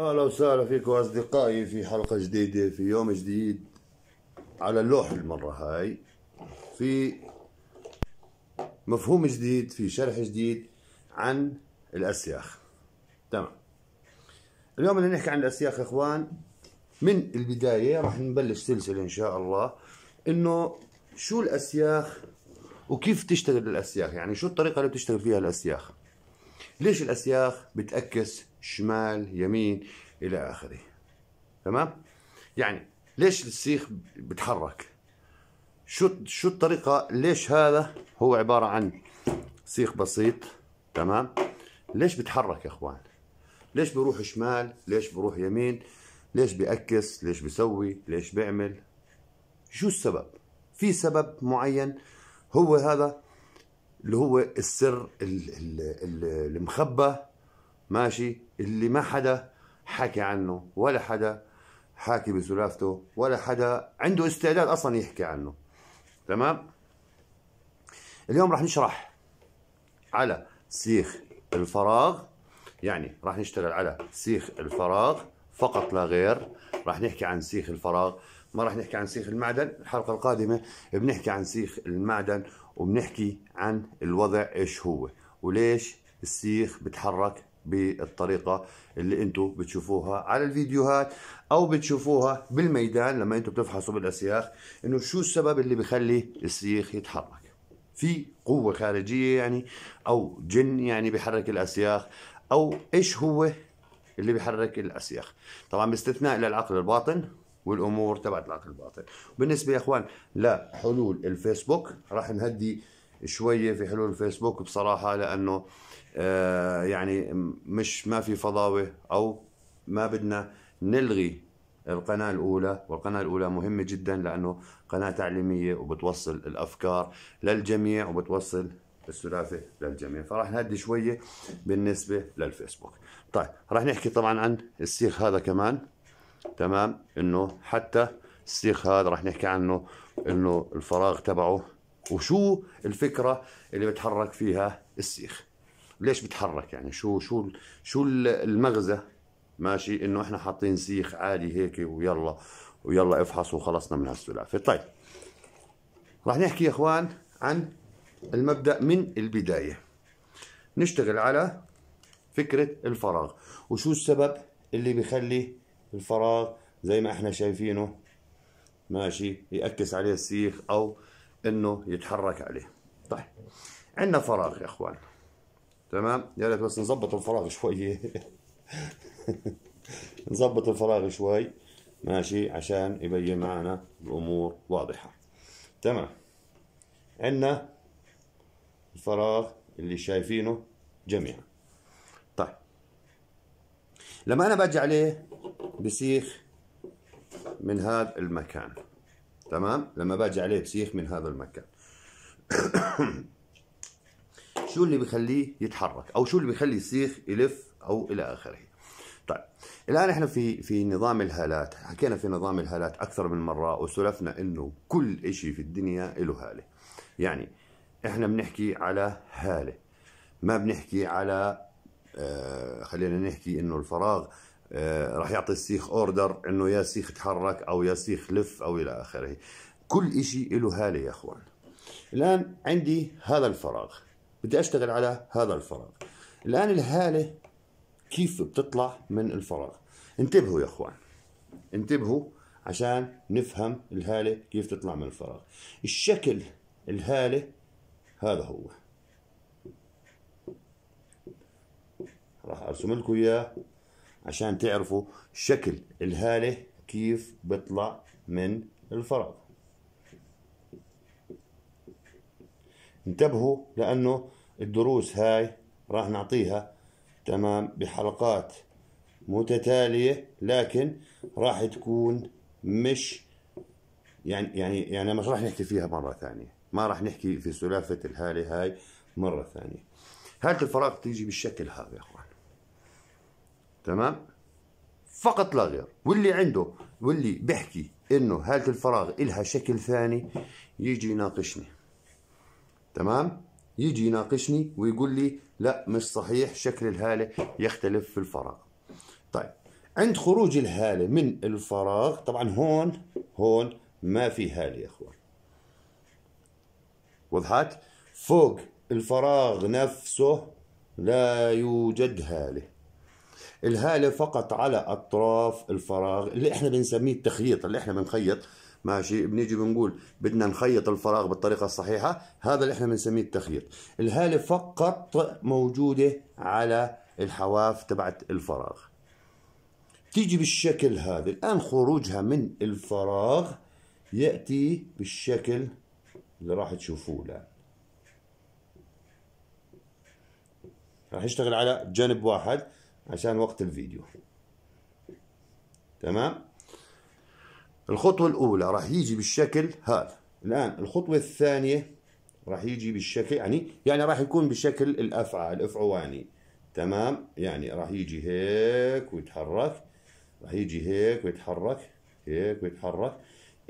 اهلا وسهلا فيكم اصدقائي في حلقه جديده في يوم جديد على اللوح المره هاي في مفهوم جديد في شرح جديد عن الاسياخ تمام اليوم بدنا نحكي عن الاسياخ يا اخوان من البدايه راح نبلش سلسله ان شاء الله انه شو الاسياخ وكيف تشتغل الاسياخ يعني شو الطريقه اللي بتشتغل فيها الاسياخ ليش الاسياخ بتاكس شمال يمين الى اخره تمام يعني ليش السيخ بتحرك شو شو الطريقه ليش هذا هو عباره عن سيخ بسيط تمام ليش بتحرك يا اخوان ليش بروح شمال ليش بروح يمين ليش بيأكس ليش بيسوي ليش بيعمل شو السبب في سبب معين هو هذا اللي هو السر المخبى ماشي اللي ما حدا حكى عنه ولا حدا حاكي بسلافته ولا حدا عنده استعداد اصلا يحكي عنه تمام اليوم راح نشرح على سيخ الفراغ يعني راح نشتغل على سيخ الفراغ فقط لا غير راح نحكي عن سيخ الفراغ ما راح نحكي عن سيخ المعدن الحلقة القادمة بنحكي عن سيخ المعدن وبنحكي عن الوضع ايش هو وليش السيخ بتحرك بالطريقة اللي انتم بتشوفوها على الفيديوهات او بتشوفوها بالميدان لما انتم بتفحصوا بالاسياخ انه شو السبب اللي بخلي السيخ يتحرك في قوة خارجية يعني او جن يعني بحرك الاسياخ او ايش هو اللي بحرك الاسياخ طبعا باستثناء للعقل الباطن والامور تبعت العقل الباطن بالنسبه يا اخوان لحلول الفيسبوك راح نهدي شويه في حلول الفيسبوك بصراحه لانه آه، يعني مش ما في فضاوه او ما بدنا نلغي القناة الأولى والقناة الأولى مهمة جدا لأنه قناة تعليمية وبتوصل الأفكار للجميع وبتوصل السلافة للجميع فراح نهدي شوية بالنسبة للفيسبوك طيب راح نحكي طبعا عن السيخ هذا كمان تمام انه حتى السيخ هذا راح نحكي عنه انه الفراغ تبعه وشو الفكرة اللي بتحرك فيها السيخ ليش بتحرك يعني شو شو شو المغزى ماشي انه احنا حاطين سيخ عالي هيك ويلا ويلا افحص وخلصنا من هالسلافه طيب راح نحكي يا اخوان عن المبدا من البدايه نشتغل على فكره الفراغ وشو السبب اللي بيخلي الفراغ زي ما احنا شايفينه ماشي يأكس عليه السيخ او انه يتحرك عليه طيب عندنا فراغ يا اخوان تمام يا ريت بس نظبط الفراغ شوي نظبط الفراغ شوي ماشي عشان يبين معنا الامور واضحه تمام عندنا الفراغ اللي شايفينه جميعا طيب لما انا باجي عليه بسيخ من هذا المكان تمام لما باجي عليه بسيخ من هذا المكان شو اللي بيخليه يتحرك او شو اللي بيخلي السيخ يلف او الى اخره طيب الان احنا في في نظام الهالات حكينا في نظام الهالات اكثر من مره وسلفنا انه كل شيء في الدنيا له هاله يعني احنا بنحكي على هاله ما بنحكي على آه خلينا نحكي انه الفراغ آه راح يعطي السيخ اوردر انه يا سيخ تحرك او يا سيخ لف او الى اخره كل شيء له هاله يا اخوان الان عندي هذا الفراغ بدي اشتغل على هذا الفراغ الان الهاله كيف بتطلع من الفراغ انتبهوا يا اخوان انتبهوا عشان نفهم الهاله كيف تطلع من الفراغ الشكل الهاله هذا هو راح ارسم لكم اياه عشان تعرفوا شكل الهاله كيف بيطلع من الفراغ انتبهوا لأنه الدروس هاي راح نعطيها تمام بحلقات متتالية لكن راح تكون مش يعني يعني يعني مش راح نحكي فيها مرة ثانية ما راح نحكي في سلافة الهالة هاي مرة ثانية هالة الفراغ تيجي بالشكل هذا يا اخوان تمام فقط لا غير واللي عنده واللي بحكي انه هالة الفراغ إلها شكل ثاني يجي يناقشني تمام يجي يناقشني ويقول لي لا مش صحيح شكل الهاله يختلف في الفراغ طيب عند خروج الهاله من الفراغ طبعا هون هون ما في هاله يا اخوان وضحت فوق الفراغ نفسه لا يوجد هاله الهاله فقط على اطراف الفراغ اللي احنا بنسميه التخييط اللي احنا بنخيط ماشي بنيجي بنقول بدنا نخيط الفراغ بالطريقه الصحيحه هذا اللي احنا بنسميه التخييط الهاله فقط موجوده على الحواف تبعت الفراغ تيجي بالشكل هذا الان خروجها من الفراغ ياتي بالشكل اللي راح تشوفوه الان راح يشتغل على جانب واحد عشان وقت الفيديو تمام الخطوة الأولى راح يجي بالشكل هذا الآن الخطوة الثانية راح يجي بالشكل يعني يعني راح يكون بشكل الأفعى الأفعواني تمام يعني راح يجي هيك ويتحرك راح يجي هيك ويتحرك هيك ويتحرك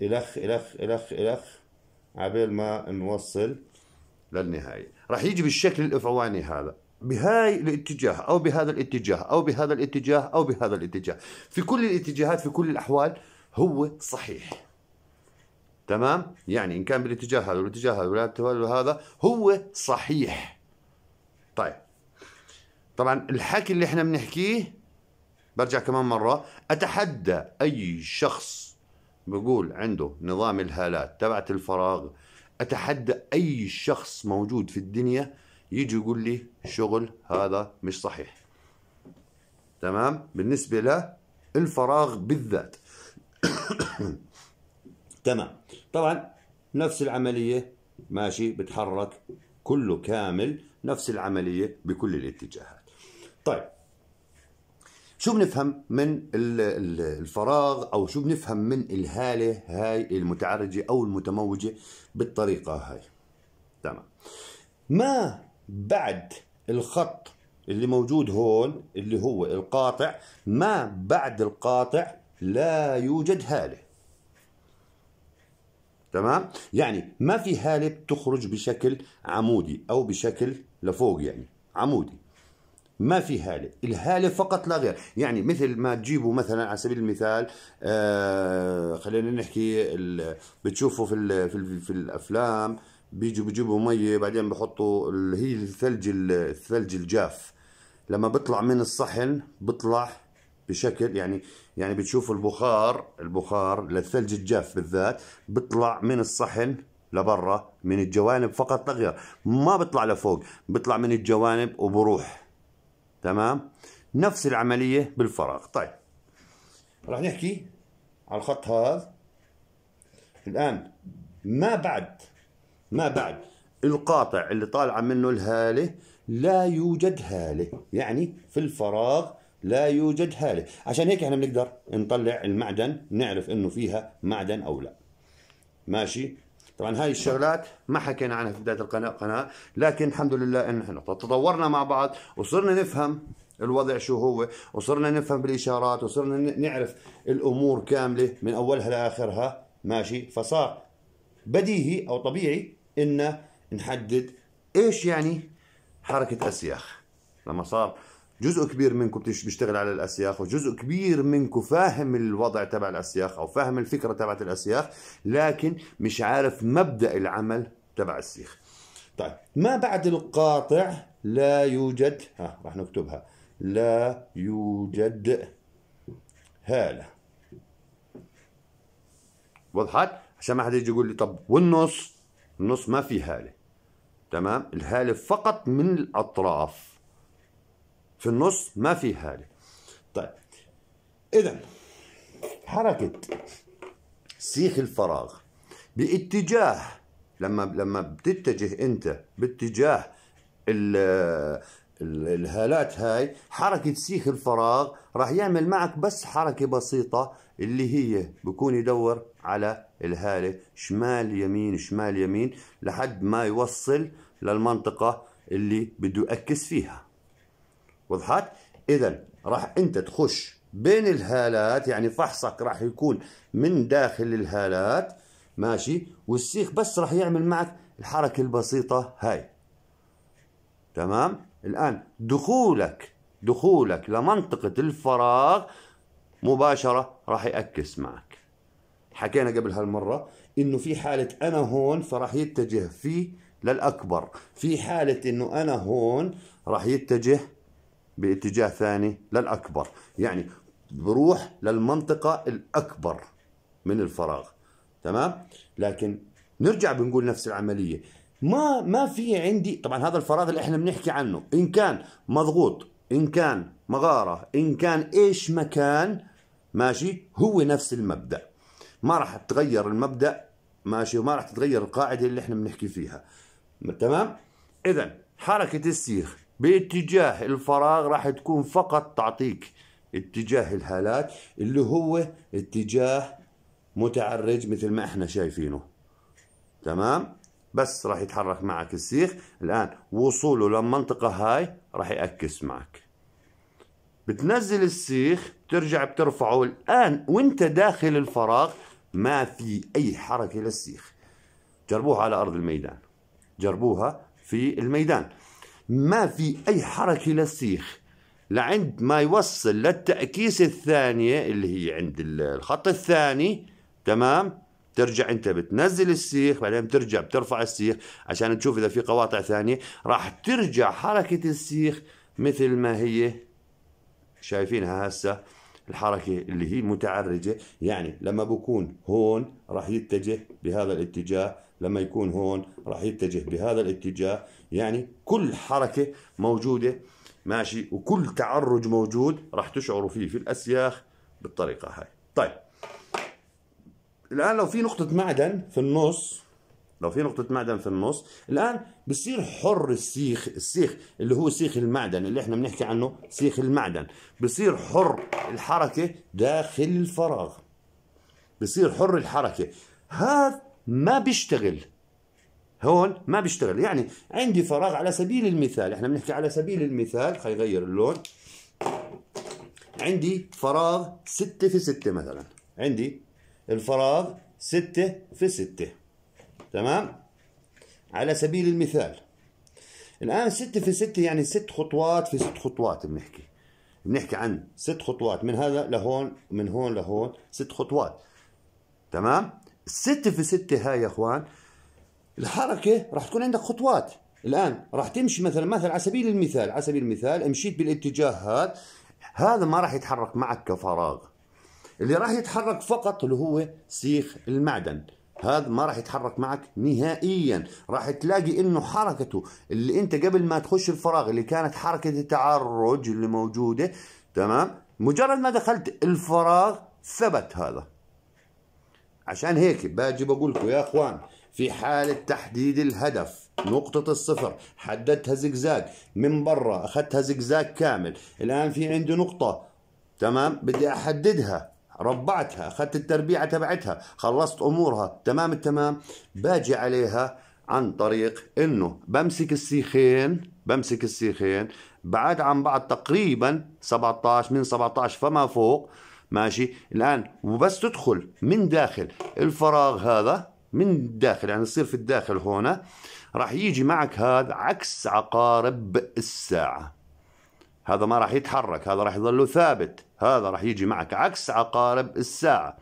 إلخ إلخ إلخ إلخ عبال ما نوصل للنهاية راح يجي بالشكل الإفعواني هذا بهاي الاتجاه أو بهذا الاتجاه أو بهذا الاتجاه أو بهذا الاتجاه في كل الاتجاهات في كل الأحوال هو صحيح تمام يعني ان كان بالاتجاه هذا والاتجاه هذا والاتجاه هذا هو صحيح طيب طبعا الحكي اللي احنا بنحكيه برجع كمان مره اتحدى اي شخص بقول عنده نظام الهالات تبعت الفراغ اتحدى اي شخص موجود في الدنيا يجي يقول لي شغل هذا مش صحيح تمام بالنسبه للفراغ بالذات تمام طبعا نفس العملية ماشي بتحرك كله كامل نفس العملية بكل الاتجاهات طيب شو بنفهم من الفراغ او شو بنفهم من الهاله هاي المتعرجه او المتموجه بالطريقه هاي تمام ما بعد الخط اللي موجود هون اللي هو القاطع ما بعد القاطع لا يوجد هالة تمام يعني ما في هالة بتخرج بشكل عمودي أو بشكل لفوق يعني عمودي ما في هالة الهالة فقط لا غير يعني مثل ما تجيبوا مثلا على سبيل المثال آه خلينا نحكي بتشوفوا في, ال في, ال في الأفلام بيجوا بيجيبوا مية بعدين بحطوا اللي هي الثلج الثلج الجاف لما بطلع من الصحن آه بشكل يعني يعني بتشوف البخار البخار للثلج الجاف بالذات بيطلع من الصحن لبرا من الجوانب فقط تغير ما بيطلع لفوق بيطلع من الجوانب وبروح تمام نفس العملية بالفراغ طيب رح نحكي على الخط هذا الآن ما بعد ما بعد القاطع اللي طالعة منه الهالة لا يوجد هالة يعني في الفراغ لا يوجد هاله عشان هيك احنا بنقدر نطلع المعدن نعرف انه فيها معدن او لا ماشي طبعا هاي الشغلات ما حكينا عنها في بدايه القناه قناه لكن الحمد لله ان احنا تطورنا مع بعض وصرنا نفهم الوضع شو هو وصرنا نفهم بالاشارات وصرنا نعرف الامور كامله من اولها لاخرها ماشي فصار بديهي او طبيعي ان نحدد ايش يعني حركه اسياخ لما صار جزء كبير منكم بيشتغل على الاسياخ وجزء كبير منكم فاهم الوضع تبع الاسياخ او فاهم الفكره تبعت الاسياخ لكن مش عارف مبدا العمل تبع السيخ طيب ما بعد القاطع لا يوجد ها راح نكتبها لا يوجد هالة وضحت عشان ما حد يجي يقول لي طب والنص النص ما في هالة تمام الهالة فقط من الأطراف في النص ما في هاله طيب اذا حركه سيخ الفراغ باتجاه لما لما بتتجه انت باتجاه الهالات هاي حركة سيخ الفراغ راح يعمل معك بس حركة بسيطة اللي هي بكون يدور على الهالة شمال يمين شمال يمين لحد ما يوصل للمنطقة اللي بده يأكس فيها وضحت اذا راح انت تخش بين الهالات يعني فحصك راح يكون من داخل الهالات ماشي والسيخ بس راح يعمل معك الحركه البسيطه هاي تمام الان دخولك دخولك لمنطقه الفراغ مباشره راح يأكس معك حكينا قبل هالمره انه في حاله انا هون فراح يتجه فيه للاكبر في حاله انه انا هون راح يتجه باتجاه ثاني للأكبر يعني بروح للمنطقة الأكبر من الفراغ تمام لكن نرجع بنقول نفس العملية ما ما في عندي طبعا هذا الفراغ اللي احنا بنحكي عنه ان كان مضغوط ان كان مغارة ان كان ايش مكان ماشي هو نفس المبدأ ما راح تتغير المبدأ ماشي وما راح تتغير القاعدة اللي احنا بنحكي فيها تمام اذا حركة السيخ باتجاه الفراغ راح تكون فقط تعطيك اتجاه الهالات اللي هو اتجاه متعرج مثل ما احنا شايفينه تمام بس راح يتحرك معك السيخ الان وصوله للمنطقه هاي راح يأكس معك بتنزل السيخ بترجع بترفعه الان وانت داخل الفراغ ما في اي حركه للسيخ جربوها على ارض الميدان جربوها في الميدان ما في أي حركة للسيخ لعند ما يوصل للتأكيس الثانية اللي هي عند الخط الثاني تمام ترجع انت بتنزل السيخ بعدين بترجع بترفع السيخ عشان تشوف اذا في قواطع ثانيه راح ترجع حركه السيخ مثل ما هي شايفينها هسه الحركة اللي هي متعرجة يعني لما بكون هون راح يتجه بهذا الاتجاه لما يكون هون راح يتجه بهذا الاتجاه يعني كل حركة موجودة ماشي وكل تعرج موجود راح تشعروا فيه في الأسياخ بالطريقة هاي طيب الآن لو في نقطة معدن في النص لو في نقطة معدن في النص الآن بصير حر السيخ السيخ اللي هو سيخ المعدن اللي احنا بنحكي عنه سيخ المعدن بصير حر الحركة داخل الفراغ بصير حر الحركة هذا ما بيشتغل هون ما بيشتغل يعني عندي فراغ على سبيل المثال احنا بنحكي على سبيل المثال خلينا نغير اللون عندي فراغ 6 في 6 مثلا عندي الفراغ 6 في 6 تمام على سبيل المثال الان 6 في 6 يعني 6 خطوات في 6 خطوات بنحكي بنحكي عن 6 خطوات من هذا لهون من هون لهون 6 خطوات تمام 6 في 6 هاي يا اخوان الحركه راح تكون عندك خطوات الان راح تمشي مثلا مثلا على سبيل المثال على سبيل المثال مشيت بالاتجاه هذا هذا ما راح يتحرك معك كفراغ اللي راح يتحرك فقط اللي هو سيخ المعدن هذا ما راح يتحرك معك نهائيا راح تلاقي انه حركته اللي انت قبل ما تخش الفراغ اللي كانت حركة التعرج اللي موجودة تمام مجرد ما دخلت الفراغ ثبت هذا عشان هيك باجي بقول لكم يا اخوان في حالة تحديد الهدف نقطة الصفر حددتها زقزاق من برا اخذتها زقزاق كامل الان في عندي نقطة تمام بدي احددها ربعتها اخذت التربيعه تبعتها خلصت امورها تمام التمام باجي عليها عن طريق انه بمسك السيخين بمسك السيخين بعد عن بعض تقريبا 17 من 17 فما فوق ماشي الان وبس تدخل من داخل الفراغ هذا من داخل يعني يصير في الداخل هنا راح يجي معك هذا عكس عقارب الساعه هذا ما راح يتحرك هذا راح يظله ثابت هذا راح يجي معك عكس عقارب الساعة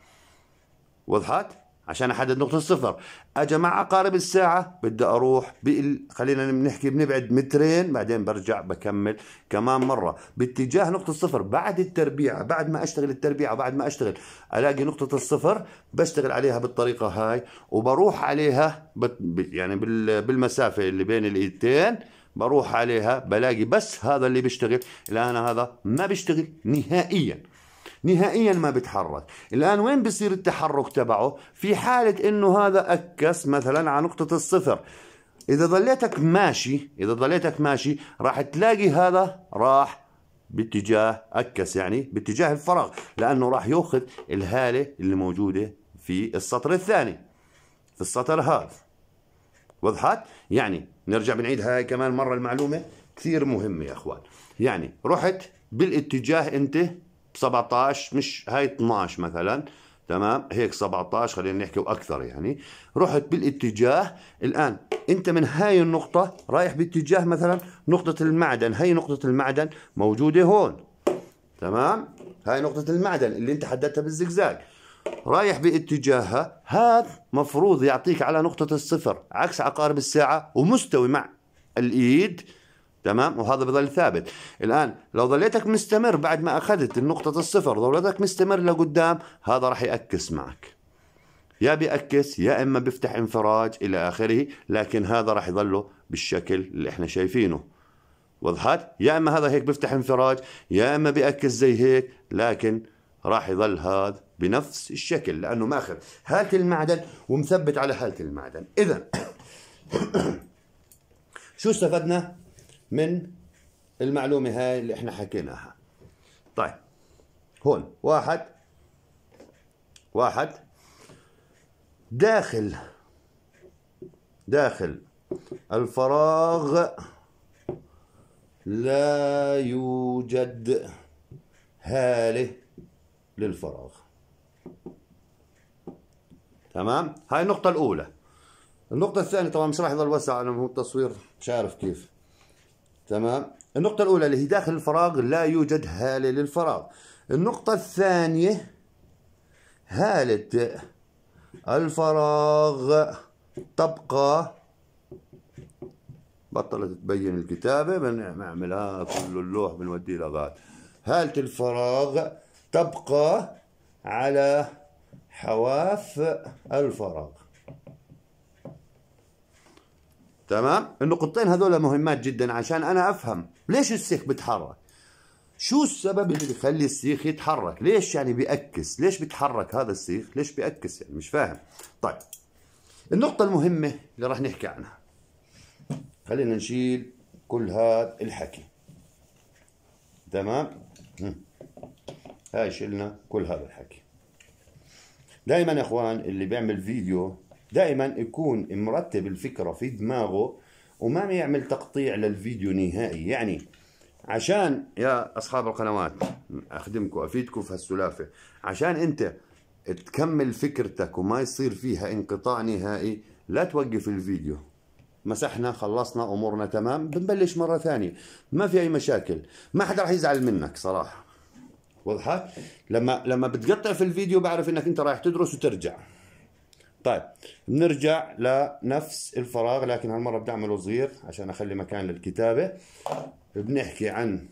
وضحت؟ عشان احدد نقطة الصفر اجا مع عقارب الساعة بدي اروح بال... خلينا نحكي بنبعد مترين بعدين برجع بكمل كمان مرة باتجاه نقطة الصفر بعد التربيعة بعد ما اشتغل التربيعة بعد ما اشتغل الاقي نقطة الصفر بشتغل عليها بالطريقة هاي وبروح عليها بت... يعني بال... بالمسافة اللي بين الايدتين بروح عليها بلاقي بس هذا اللي بيشتغل الآن هذا ما بيشتغل نهائيا نهائيا ما بيتحرك الآن وين بصير التحرك تبعه في حالة انه هذا أكس مثلا على نقطة الصفر إذا ظليتك ماشي إذا ظليتك ماشي راح تلاقي هذا راح باتجاه أكس يعني باتجاه الفراغ لأنه راح يأخذ الهالة اللي موجودة في السطر الثاني في السطر هذا وضحت؟ يعني نرجع بنعيد هاي كمان مرة المعلومة كثير مهمة يا اخوان يعني رحت بالاتجاه انت 17 مش هاي 12 مثلا تمام هيك 17 خلينا نحكي واكثر يعني رحت بالاتجاه الان انت من هاي النقطه رايح باتجاه مثلا نقطه المعدن هاي نقطه المعدن موجوده هون تمام هاي نقطه المعدن اللي انت حددتها بالزجزاج رايح باتجاهها هذا مفروض يعطيك على نقطة الصفر عكس عقارب الساعة ومستوي مع الإيد تمام وهذا بظل ثابت الآن لو ظليتك مستمر بعد ما أخذت النقطة الصفر ظليتك مستمر لقدام هذا راح يأكس معك يا بيأكس يا إما بيفتح انفراج إلى آخره لكن هذا راح يظله بالشكل اللي احنا شايفينه وضحت يا إما هذا هيك بيفتح انفراج يا إما بيأكس زي هيك لكن راح يظل هذا بنفس الشكل لانه ماخذ هاله المعدن ومثبت على هاله المعدن اذا شو استفدنا من المعلومه هاي اللي احنا حكيناها طيب هون واحد واحد داخل داخل الفراغ لا يوجد هاله للفراغ تمام هاي النقطة الأولى النقطة الثانية طبعا مش راح يضل وسع أنا هو التصوير مش عارف كيف تمام النقطة الأولى اللي هي داخل الفراغ لا يوجد هالة للفراغ النقطة الثانية هالة الفراغ تبقى بطلت تبين الكتابة بنعملها كل اللوح بنوديه لغاية هالة الفراغ تبقى على حواف الفراغ تمام النقطتين هذول مهمات جدا عشان انا افهم ليش السيخ بيتحرك شو السبب اللي بيخلي السيخ يتحرك ليش يعني بيأكس ليش بيتحرك هذا السيخ ليش بيأكس يعني مش فاهم طيب النقطة المهمة اللي راح نحكي عنها خلينا نشيل كل هذا الحكي تمام هاي شلنا كل هذا الحكي دائما يا اخوان اللي بيعمل فيديو دائما يكون مرتب الفكره في دماغه وما بيعمل تقطيع للفيديو نهائي يعني عشان يا اصحاب القنوات اخدمكم افيدكم في هالسلافه عشان انت تكمل فكرتك وما يصير فيها انقطاع نهائي لا توقف الفيديو مسحنا خلصنا امورنا تمام بنبلش مره ثانيه ما في اي مشاكل ما حدا رح يزعل منك صراحه وضحت؟ لما لما بتقطع في الفيديو بعرف انك انت رايح تدرس وترجع طيب بنرجع لنفس الفراغ لكن هالمره اعمله صغير عشان اخلي مكان للكتابه بنحكي عن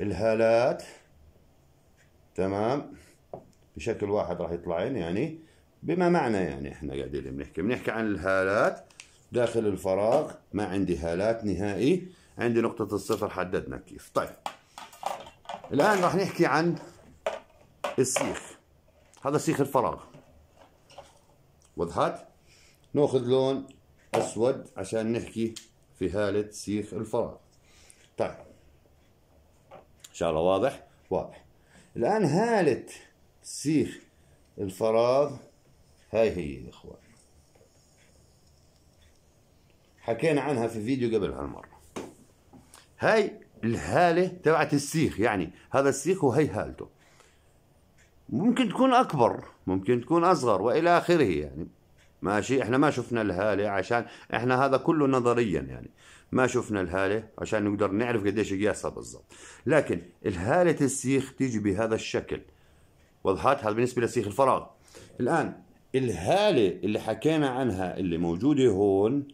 الهالات تمام بشكل واحد راح يطلعين يعني بما معنى يعني احنا قاعدين بنحكي بنحكي عن الهالات داخل الفراغ ما عندي هالات نهائي عندي نقطة الصفر حددنا كيف طيب الآن راح نحكي عن السيخ هذا سيخ الفراغ وضحت؟ ناخذ لون أسود عشان نحكي في هالة سيخ الفراغ طيب إن شاء الله واضح؟ واضح الآن هالة سيخ الفراغ هاي هي يا إخوان حكينا عنها في فيديو قبل هالمرة هاي الهاله تبعت السيخ يعني هذا السيخ وهي هالته ممكن تكون اكبر ممكن تكون اصغر والى اخره يعني ماشي احنا ما شفنا الهاله عشان احنا هذا كله نظريا يعني ما شفنا الهاله عشان نقدر نعرف قديش قياسها بالضبط لكن الهاله السيخ تيجي بهذا الشكل وضحت هذا بالنسبه لسيخ الفراغ الان الهاله اللي حكينا عنها اللي موجوده هون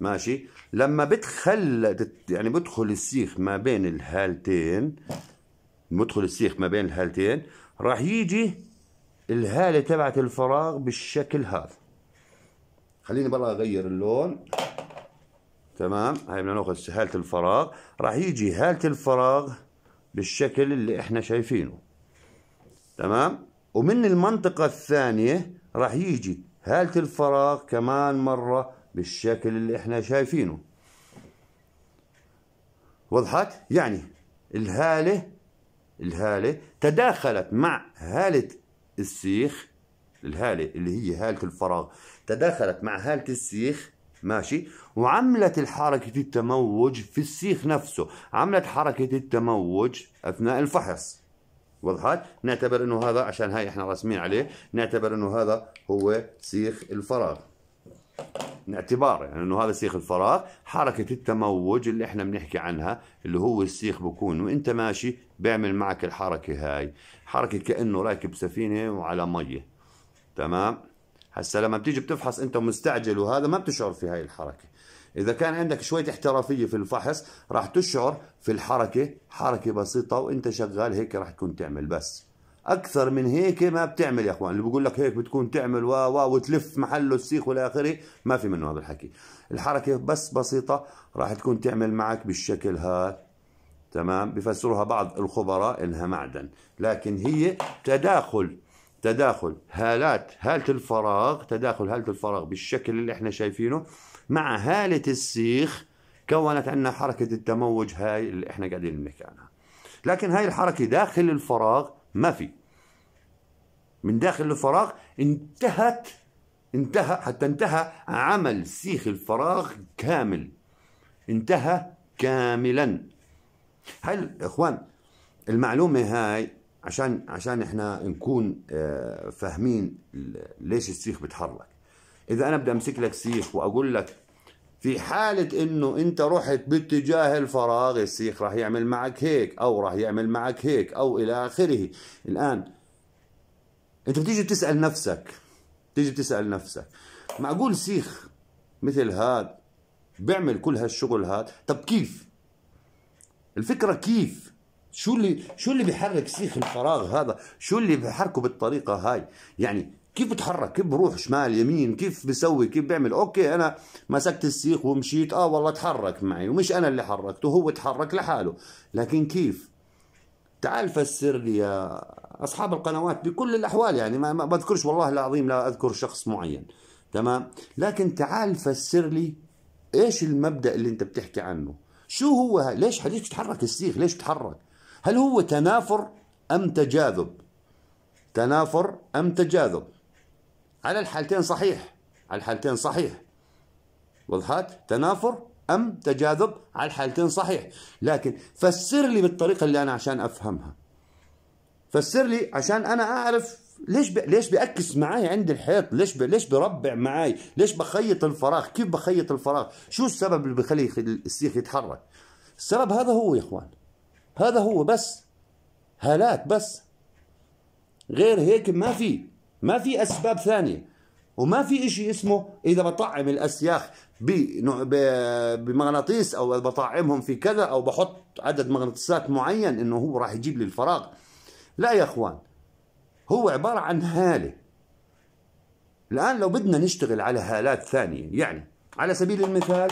ماشي لما بتخل يعني بدخل السيخ ما بين الهالتين بدخل السيخ ما بين الهالتين راح يجي الهالة تبعت الفراغ بالشكل هذا خليني برا اغير اللون تمام هاي بدنا ناخذ هالة الفراغ راح يجي هالة الفراغ بالشكل اللي احنا شايفينه تمام ومن المنطقة الثانية راح يجي هالة الفراغ كمان مرة بالشكل اللي احنا شايفينه وضحت يعني الهالة الهالة تداخلت مع هالة السيخ الهالة اللي هي هالة الفراغ تداخلت مع هالة السيخ ماشي وعملت الحركة التموج في السيخ نفسه عملت حركة التموج أثناء الفحص وضحت نعتبر انه هذا عشان هاي احنا راسمين عليه نعتبر انه هذا هو سيخ الفراغ من اعتباره يعني انه هذا سيخ الفراغ حركه التموج اللي احنا بنحكي عنها اللي هو السيخ بكون وانت ماشي بيعمل معك الحركه هاي حركه كانه راكب سفينه وعلى ميه تمام هسه لما بتيجي بتفحص انت مستعجل وهذا ما بتشعر في هاي الحركه اذا كان عندك شويه احترافيه في الفحص راح تشعر في الحركه حركه بسيطه وانت شغال هيك راح تكون تعمل بس اكثر من هيك ما بتعمل يا اخوان اللي بقول لك هيك بتكون تعمل و و وتلف محله السيخ والى اخره ما في منه هذا الحكي الحركه بس بسيطه راح تكون تعمل معك بالشكل هذا تمام بفسروها بعض الخبراء انها معدن لكن هي تداخل تداخل هالات هالة الفراغ تداخل هالة الفراغ بالشكل اللي احنا شايفينه مع هالة السيخ كونت عندنا حركة التموج هاي اللي احنا قاعدين بنحكي عنها لكن هاي الحركة داخل الفراغ ما في من داخل الفراغ انتهت انتهى حتى انتهى عمل سيخ الفراغ كامل انتهى كاملا هل اخوان المعلومه هاي عشان عشان احنا نكون آه، فاهمين ليش السيخ بتحرك اذا انا بدي امسك لك سيخ واقول لك في حالة انه انت رحت باتجاه الفراغ السيخ راح يعمل معك هيك او راح يعمل معك هيك او الى اخره الان انت بتيجي بتسال نفسك بتيجي بتسال نفسك معقول سيخ مثل هاد بيعمل كل هالشغل هاد طب كيف الفكره كيف شو اللي شو اللي بيحرك سيخ الفراغ هذا شو اللي بحركه بالطريقه هاي يعني كيف بتحرك كيف بروح شمال يمين كيف بسوي كيف بيعمل اوكي انا مسكت السيخ ومشيت اه والله تحرك معي ومش انا اللي حركته هو تحرك لحاله لكن كيف تعال فسر لي يا اصحاب القنوات بكل الاحوال يعني ما بذكرش والله العظيم لا اذكر شخص معين تمام لكن تعال فسر لي ايش المبدا اللي انت بتحكي عنه شو هو ليش حديث تتحرك السيخ ليش تتحرك هل هو تنافر ام تجاذب تنافر ام تجاذب على الحالتين صحيح على الحالتين صحيح وضحت تنافر أم تجاذب على الحالتين صحيح لكن فسر لي بالطريقة اللي أنا عشان أفهمها فسر لي عشان أنا أعرف ليش ب... ليش بأكس معي عند الحيط ليش ب... ليش بربع معي؟ ليش بخيط الفراغ كيف بخيط الفراغ شو السبب اللي بخلي السيخ يتحرك السبب هذا هو يا إخوان هذا هو بس هالات بس غير هيك ما في ما في أسباب ثانية وما في شيء اسمه إذا بطعم الأسياخ بمغناطيس او بطعمهم في كذا او بحط عدد مغناطيسات معين انه هو راح يجيب لي الفراغ لا يا اخوان هو عباره عن هاله الان لو بدنا نشتغل على هالات ثانيه يعني على سبيل المثال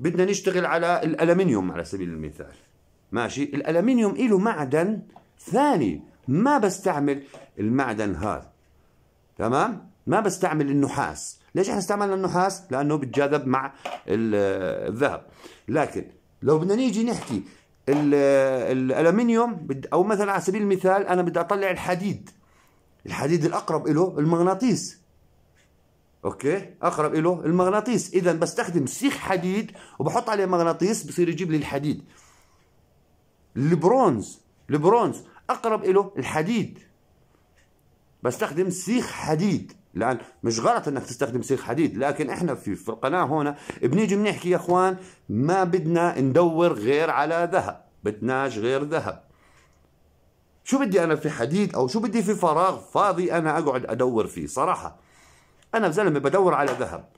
بدنا نشتغل على الالمنيوم على سبيل المثال ماشي الالمنيوم له معدن ثاني ما بستعمل المعدن هذا تمام ما بستعمل النحاس ليش احنا استعملنا النحاس؟ لانه بتجاذب مع الذهب لكن لو بدنا نيجي نحكي الالمنيوم او مثلا على سبيل المثال انا بدي اطلع الحديد الحديد الاقرب له المغناطيس اوكي اقرب له المغناطيس اذا بستخدم سيخ حديد وبحط عليه مغناطيس بصير يجيب لي الحديد البرونز البرونز اقرب له الحديد بستخدم سيخ حديد الان مش غلط انك تستخدم سيخ حديد لكن احنا في, في القناه هنا بنيجي بنحكي يا اخوان ما بدنا ندور غير على ذهب بدناش غير ذهب شو بدي انا في حديد او شو بدي في فراغ فاضي انا اقعد ادور فيه صراحه انا زلمه بدور على ذهب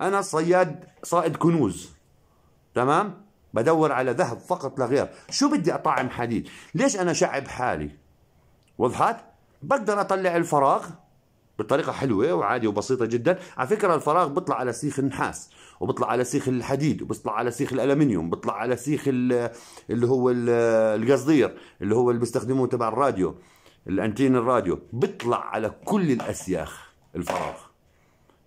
انا صياد صائد كنوز تمام بدور على ذهب فقط لا غير شو بدي اطعم حديد ليش انا شعب حالي وضحت بقدر اطلع الفراغ بطريقه حلوه وعادي وبسيطه جدا على فكره الفراغ بيطلع على سيخ النحاس وبيطلع على سيخ الحديد وبيطلع على سيخ الالمنيوم بيطلع على سيخ اللي هو القصدير اللي هو اللي بيستخدموه تبع الراديو الانتين الراديو بيطلع على كل الاسياخ الفراغ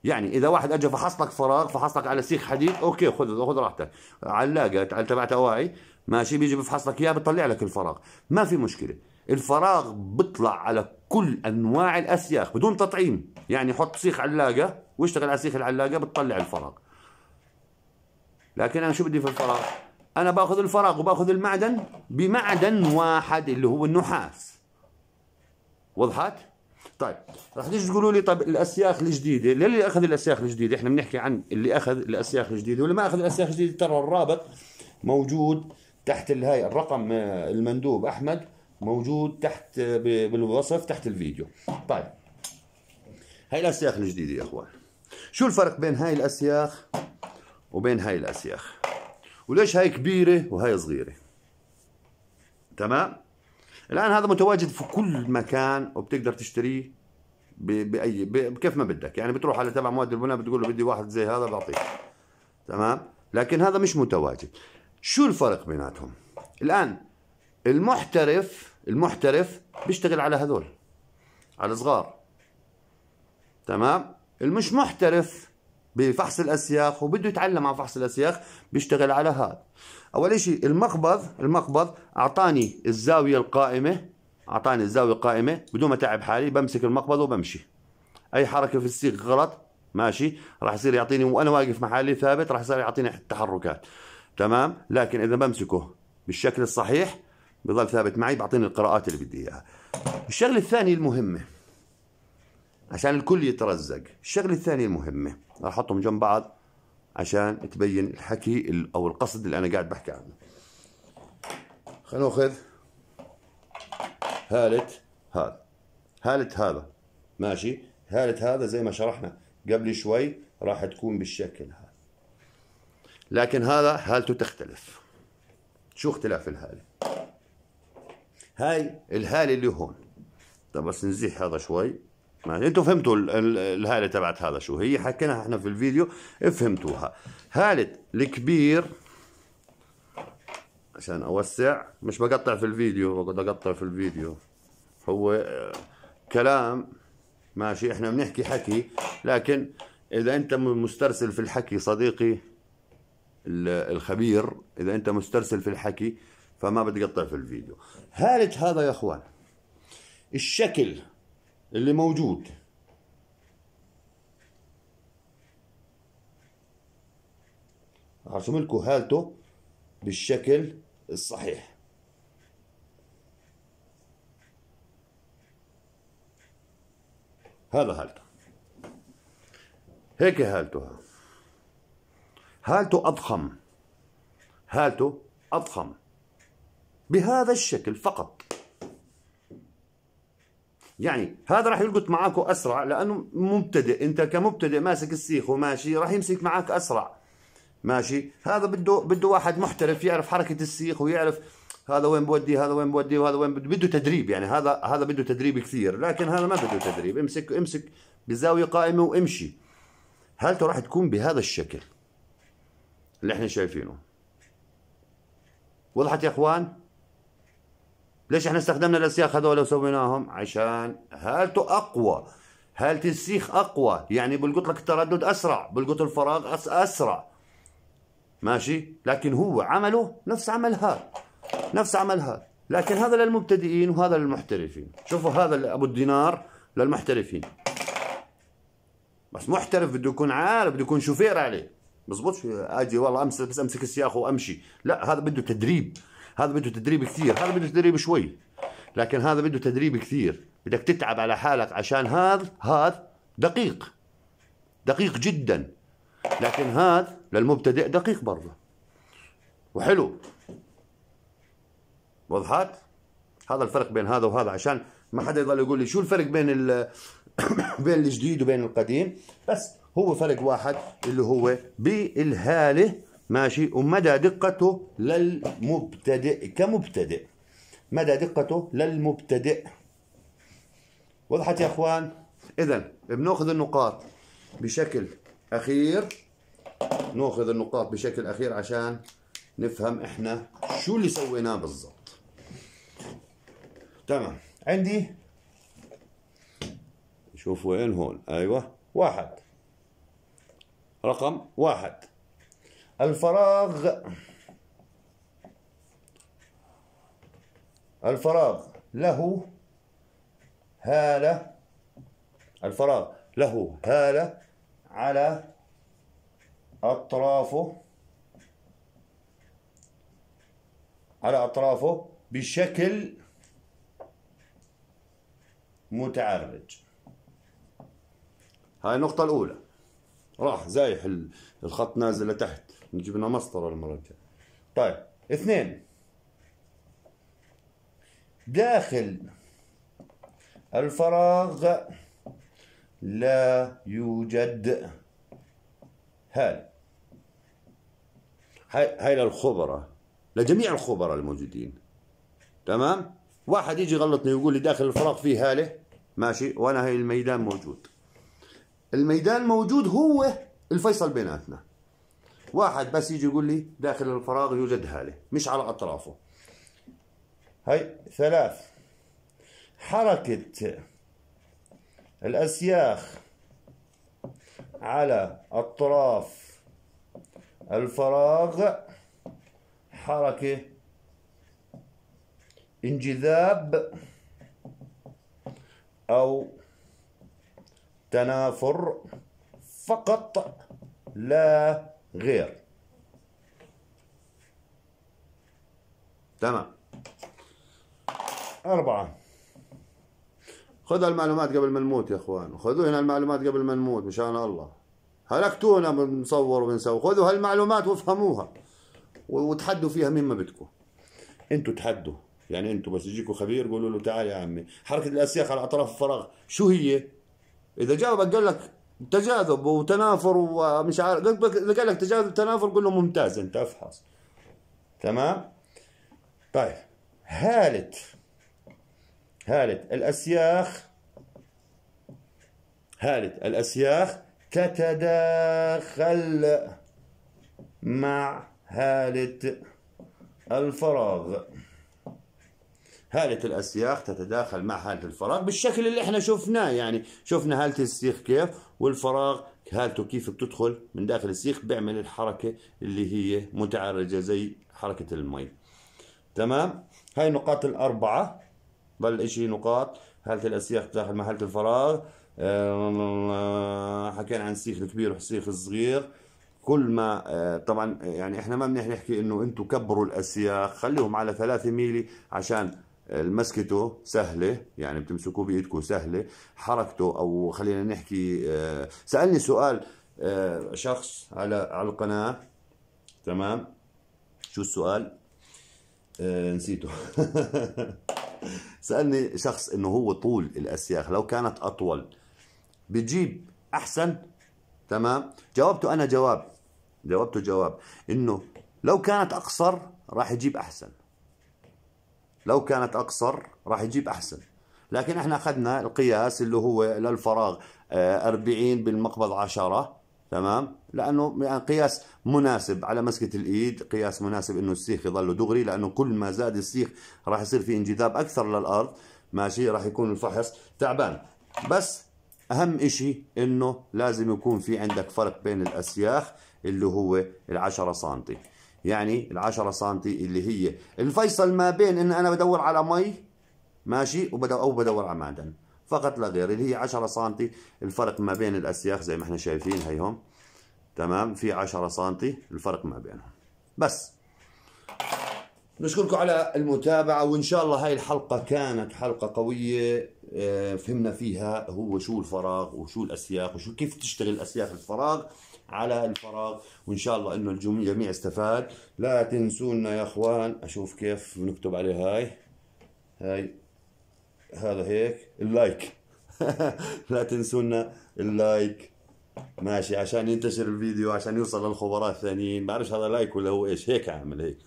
يعني اذا واحد اجى فحص لك فراغ فحص لك على سيخ حديد اوكي خذ خذ راحتك علاقه تبعت اواعي ماشي بيجي بفحص لك اياه بيطلع لك الفراغ ما في مشكله الفراغ بيطلع على كل انواع الاسياخ بدون تطعيم يعني حط سيخ علاقه واشتغل على سيخ العلاقه بتطلع الفراغ لكن انا شو بدي في الفراغ انا باخذ الفراغ وباخذ المعدن بمعدن واحد اللي هو النحاس وضحت طيب رح تيجي تقولوا لي طب الاسياخ الجديده للي اللي اخذ الاسياخ الجديده احنا بنحكي عن اللي اخذ الاسياخ الجديده واللي ما اخذ الاسياخ الجديده ترى الرابط موجود تحت الهاي الرقم آه، المندوب احمد موجود تحت بالوصف تحت الفيديو طيب هاي الاسياخ الجديده يا اخوان شو الفرق بين هاي الاسياخ وبين هاي الاسياخ وليش هاي كبيره وهاي صغيره تمام الان هذا متواجد في كل مكان وبتقدر تشتريه باي كيف ما بدك يعني بتروح على تبع مواد البناء بتقول له بدي واحد زي هذا بعطيك تمام لكن هذا مش متواجد شو الفرق بيناتهم الان المحترف المحترف بيشتغل على هذول على الصغار تمام المش محترف بفحص الاسياخ وبده يتعلم عن فحص الاسياخ بيشتغل على هذا اول شيء المقبض المقبض اعطاني الزاويه القائمه اعطاني الزاويه القائمه بدون ما اتعب حالي بمسك المقبض وبمشي اي حركه في السيخ غلط ماشي راح يصير يعطيني وانا واقف محلي ثابت راح يصير يعطيني تحركات تمام لكن اذا بمسكه بالشكل الصحيح بضل ثابت معي بعطيني القراءات اللي بدي اياها الشغله الثانيه المهمه عشان الكل يترزق الشغله الثانيه المهمه راح احطهم جنب بعض عشان تبين الحكي او القصد اللي انا قاعد بحكي عنه خلينا ناخذ هالة هذا هالة هذا ماشي هالة هذا زي ما شرحنا قبل شوي راح تكون بالشكل هذا لكن هذا هالته تختلف شو اختلاف الهاله هاي الهالة اللي هون طب بس نزيح هذا شوي ما انتوا فهمتوا الهاله تبعت هذا شو هي حكيناها احنا في الفيديو فهمتوها هاله الكبير عشان اوسع مش بقطع في الفيديو بقعد اقطع في الفيديو هو آه، كلام ماشي احنا بنحكي حكي لكن اذا انت مسترسل في الحكي صديقي الخبير اذا انت مسترسل في الحكي فما بدي اقطع في الفيديو هالة هذا يا اخوان الشكل اللي موجود ارسم لكم هالته بالشكل الصحيح هذا هالته هيك هالته هالته أضخم هالته أضخم بهذا الشكل فقط يعني هذا راح يلقط معاكو اسرع لانه مبتدئ انت كمبتدئ ماسك السيخ وماشي راح يمسك معاك اسرع ماشي هذا بده بده واحد محترف يعرف حركه السيخ ويعرف هذا وين بودي هذا وين بودي وهذا وين بده بده تدريب يعني هذا هذا بده تدريب كثير لكن هذا ما بده تدريب امسك امسك بزاويه قائمه وامشي هل راح تكون بهذا الشكل اللي احنا شايفينه وضحت يا اخوان ليش احنا استخدمنا الاسياخ هذول وسويناهم عشان هالته اقوى هالة السيخ اقوى يعني بلقط لك التردد اسرع بلقط الفراغ اسرع ماشي لكن هو عمله نفس عمل هذا نفس عمل هذا لكن هذا للمبتدئين وهذا للمحترفين شوفوا هذا ابو الدينار للمحترفين بس محترف بده يكون عارف بده يكون شوفير عليه بزبطش اجي والله امسك بس امسك السياخ وامشي لا هذا بده تدريب هذا بده تدريب كثير هذا بده تدريب شوي لكن هذا بده تدريب كثير بدك تتعب على حالك عشان هذا هذا دقيق دقيق جدا لكن هذا للمبتدئ دقيق برضه وحلو وضحت هذا الفرق بين هذا وهذا عشان ما حدا يضل يقول لي شو الفرق بين ال بين الجديد وبين القديم بس هو فرق واحد اللي هو بالهاله ماشي ومدى دقته للمبتدئ كمبتدئ مدى دقته للمبتدئ وضحت يا اخوان اذا بناخذ النقاط بشكل اخير ناخذ النقاط بشكل اخير عشان نفهم احنا شو اللي سويناه بالضبط تمام عندي شوف وين هون ايوه واحد رقم واحد الفراغ الفراغ له هالة الفراغ له هالة على أطرافه على أطرافه بشكل متعرج هاي النقطة الأولى راح زايح الخط نازل لتحت نجيب لنا مسطره المره الجايه طيب اثنين داخل الفراغ لا يوجد هال هاي هاي للخبراء لجميع الخبراء الموجودين تمام واحد يجي يغلطني ويقول لي داخل الفراغ فيه هاله ماشي وانا هاي الميدان موجود الميدان موجود هو الفيصل بيناتنا واحد بس يجي يقول لي داخل الفراغ يوجد هالة مش على أطرافه هاي ثلاث حركة الأسياخ على أطراف الفراغ حركة انجذاب أو تنافر فقط لا غير تمام أربعة خذ المعلومات قبل ما نموت يا اخوان خذوا هنا المعلومات قبل ما نموت مشان الله هلكتونا بنصور وبنسوي خذوا هالمعلومات وافهموها وتحدوا فيها مين ما بدكم انتوا تحدوا يعني انتوا بس يجيكم خبير قولوا له تعال يا عمي حركه الاسياخ على اطراف الفراغ شو هي اذا جاوبك قال لك تجاذب وتنافر ومش عارف قال لك تجاذب تنافر قول له ممتاز انت افحص تمام طيب هالت هالت الاسياخ هالت الاسياخ تتداخل مع هالة الفراغ هالة الأسياخ تتداخل مع هالة الفراغ بالشكل اللي احنا شفناه يعني شفنا هالة السيخ كيف والفراغ هالته كيف بتدخل من داخل السيخ بيعمل الحركة اللي هي متعرجة زي حركة المي تمام هاي نقاط الأربعة بل إشي نقاط هالة الأسياخ تتداخل مع هالة الفراغ آه، حكينا عن السيخ الكبير والسيخ الصغير كل ما آه، طبعا يعني احنا ما بنحكي انه انتم كبروا الاسياخ خليهم على 3 ميلي عشان مسكته سهله يعني بتمسكوه بايدكم سهله حركته او خلينا نحكي آه، سالني سؤال آه، شخص على على القناه تمام شو السؤال آه، نسيته سالني شخص انه هو طول الاسياخ لو كانت اطول بتجيب احسن تمام جاوبته انا جواب جاوبته جواب انه لو كانت اقصر راح يجيب احسن لو كانت أقصر راح يجيب أحسن لكن احنا أخذنا القياس اللي هو للفراغ 40 آه، بالمقبض 10 تمام لأنه يعني قياس مناسب على مسكة الإيد قياس مناسب أنه السيخ يظل دغري لأنه كل ما زاد السيخ راح يصير في انجذاب أكثر للأرض ماشي راح يكون الفحص تعبان بس أهم شيء أنه لازم يكون في عندك فرق بين الأسياخ اللي هو العشرة سنتي يعني ال10 سم اللي هي الفيصل ما بين ان انا بدور على مي ماشي وبدور او بدور على معدن فقط لا غير اللي هي 10 سم الفرق ما بين الاسياخ زي ما احنا شايفين هيهم تمام في 10 سم الفرق ما بينهم بس نشكركم على المتابعة وإن شاء الله هاي الحلقة كانت حلقة قوية آه، فهمنا فيها هو شو الفراغ وشو الأسياخ وشو كيف تشتغل أسياخ الفراغ على الفراغ وان شاء الله انه الجميع استفاد لا تنسونا يا اخوان اشوف كيف بنكتب عليه هاي هاي هذا هيك اللايك لا تنسونا اللايك ماشي عشان ينتشر الفيديو عشان يوصل للخبراء الثانيين بعرفش هذا لايك ولا هو ايش هيك عامل هيك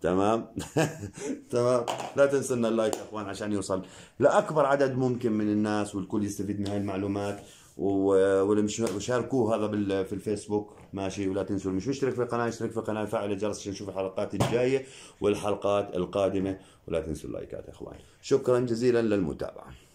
تمام تمام لا تنسونا اللايك يا اخوان عشان يوصل لاكبر عدد ممكن من الناس والكل يستفيد من هاي المعلومات وشاركوه هذا في الفيسبوك ماشي ولا تنسوا مش مشترك في القناه اشترك في القناه فعل الجرس عشان نشوف الحلقات الجايه والحلقات القادمه ولا تنسوا اللايكات يا اخوان شكرا جزيلا للمتابعه